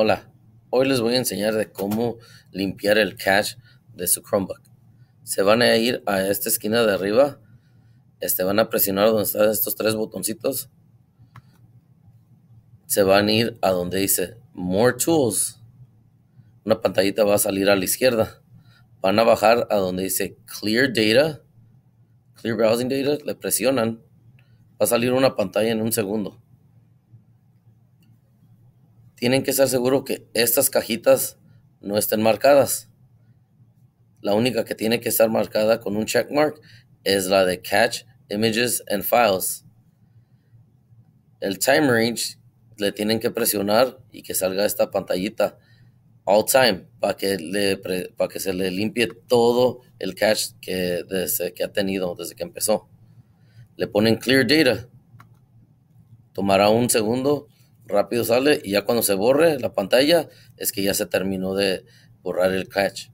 Hola, hoy les voy a enseñar de cómo limpiar el cache de su Chromebook. Se van a ir a esta esquina de arriba, este, van a presionar donde están estos tres botoncitos, se van a ir a donde dice More Tools, una pantallita va a salir a la izquierda, van a bajar a donde dice Clear Data, Clear Browsing Data, le presionan, va a salir una pantalla en un segundo tienen que estar seguros que estas cajitas no estén marcadas. La única que tiene que estar marcada con un checkmark es la de Catch Images and Files. El Time Range le tienen que presionar y que salga esta pantallita all time para que, que se le limpie todo el cache que, que ha tenido desde que empezó. Le ponen clear data. Tomará un segundo rápido sale y ya cuando se borre la pantalla es que ya se terminó de borrar el cache.